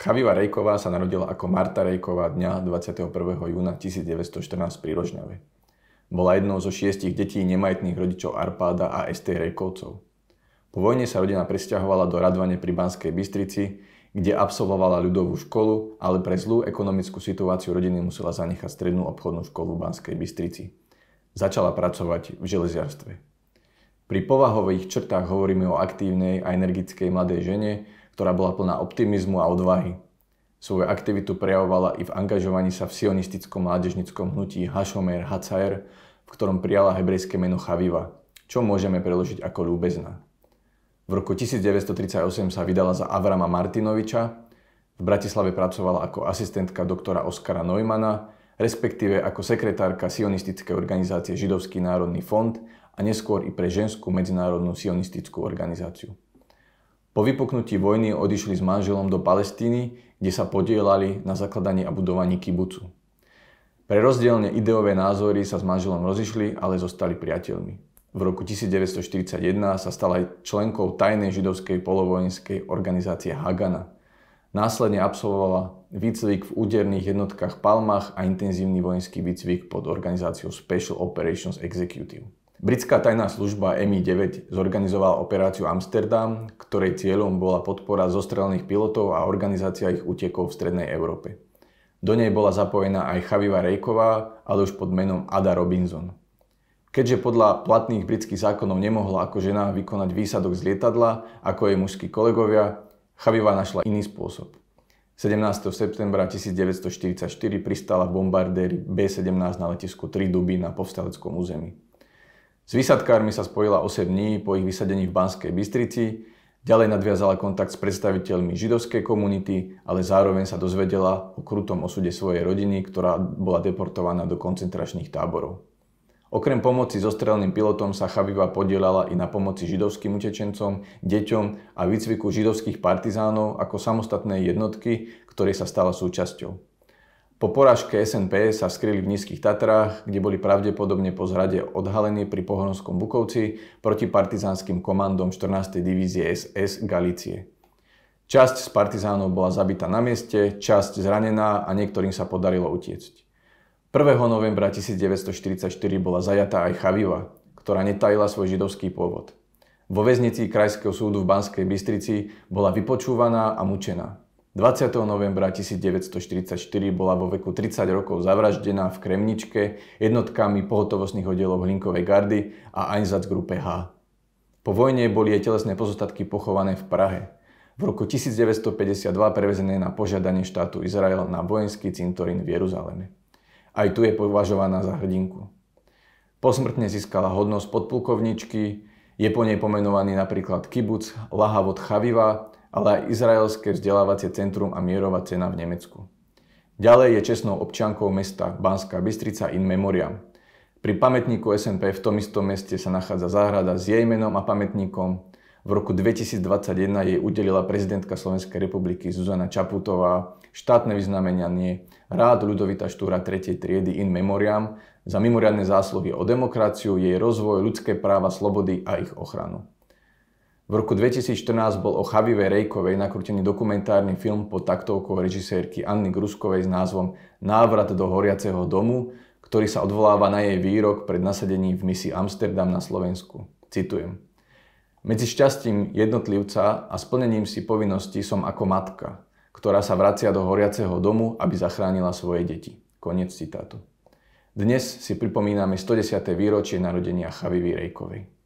Chaviva Rejková sa narodila ako Marta Rejková dňa 21. júna 1914 v Rožňave. Bola jednou zo šiestich detí nemajetných rodičov Arpáda a ST Rejkovcov. Po vojne sa rodina presťahovala do Radvane pri Banskej Bystrici, kde absolvovala ľudovú školu, ale pre zlú ekonomickú situáciu rodiny musela zanechať strednú obchodnú školu v Banskej Bystrici. Začala pracovať v železiarstve. Pri povahových črtách hovoríme o aktívnej a energickej mladej žene, ktorá bola plná optimizmu a odvahy. Svoju aktivitu prejavovala i v angažovaní sa v sionistickom mládežnickom hnutí Hašomer Hatzair, v ktorom prijala hebrejské meno Chaviva, čo môžeme preložiť ako ľúbezná. V roku 1938 sa vydala za Avrama Martinoviča, v Bratislave pracovala ako asistentka doktora Oskara Neumana, respektíve ako sekretárka sionistickej organizácie Židovský národný fond a neskôr i pre ženskú medzinárodnú sionistickú organizáciu. Po vypuknutí vojny odišli s manželom do Palestíny, kde sa podielali na zakladaní a budovaní kibucu. Pre rozdielne ideové názory sa s manželom rozišli, ale zostali priateľmi. V roku 1941 sa stala aj členkou tajnej židovskej polovojenskej organizácie Hagana. Následne absolvovala výcvik v úderných jednotkách Palmach a intenzívny vojenský výcvik pod organizáciou Special Operations Executive. Britská tajná služba MI-9 zorganizovala operáciu Amsterdam, ktorej cieľom bola podpora zostrelených pilotov a organizácia ich útekov v Strednej Európe. Do nej bola zapojená aj Chaviva Rejková, ale už pod menom Ada Robinson. Keďže podľa platných britských zákonov nemohla ako žena vykonať výsadok z lietadla, ako jej mužskí kolegovia, Chaviva našla iný spôsob. 17. septembra 1944 pristala bombardéri B-17 na letisku 3 Duby na povstaleckom území. S vysadkármi sa spojila 8 dní po ich vysadení v Banskej Bystrici, ďalej nadviazala kontakt s predstaviteľmi židovskej komunity, ale zároveň sa dozvedela o krutom osude svojej rodiny, ktorá bola deportovaná do koncentračných táborov. Okrem pomoci so ostrelným pilotom sa Chaviva podielala i na pomoci židovským utečencom, deťom a výcviku židovských partizánov ako samostatnej jednotky, ktorej sa stala súčasťou. Po porážke SNP sa skryli v nízkych Tatrách, kde boli pravdepodobne po zrade odhalení pri Pohronskom Bukovci proti partizánskym komandom 14. divízie SS Galície. Časť z partizánov bola zabita na mieste, časť zranená a niektorým sa podarilo utiecť. 1. novembra 1944 bola zajatá aj Chaviva, ktorá netajila svoj židovský pôvod. Vo väznici Krajského súdu v Banskej Bystrici bola vypočúvaná a mučená. 20. novembra 1944 bola vo veku 30 rokov zavraždená v Kremničke jednotkami pohotovostných oddielov Hlinkovej gardy a Einsatzgruppe H. Po vojne boli jej telesné pozostatky pochované v Prahe. V roku 1952 prevezené na požiadanie štátu Izrael na vojenský cintorín v Jeruzaleme. Aj tu je považovaná za hrdinku. Posmrtne získala hodnosť podpulkovničky, je po nej pomenovaný napríklad kibuc Lahavot Chaviva ale aj Izraelské vzdelávacie centrum a mierová cena v Nemecku. Ďalej je čestnou občiankou mesta Banská Bystrica in memoriam. Pri pamätníku SMP v tom istom meste sa nachádza záhrada s jej menom a pamätníkom. V roku 2021 jej udelila prezidentka Slovenskej republiky Zuzana Čaputová štátne vyznamenanie Rád Ľudovita Štúra 3. triedy in memoriam za mimoriadne zásluhy o demokraciu, jej rozvoj, ľudské práva, slobody a ich ochranu. V roku 2014 bol o Chavivej Rejkovej nakrútený dokumentárny film pod taktovkou režisérky Anny Gruskovej s názvom Návrat do horiaceho domu, ktorý sa odvoláva na jej výrok pred nasadením v misi Amsterdam na Slovensku. Citujem. Medzi šťastím jednotlivca a splnením si povinností som ako matka, ktorá sa vracia do horiaceho domu, aby zachránila svoje deti. Koniec citátu. Dnes si pripomíname 110. výročie narodenia Chavivy Rejkovej.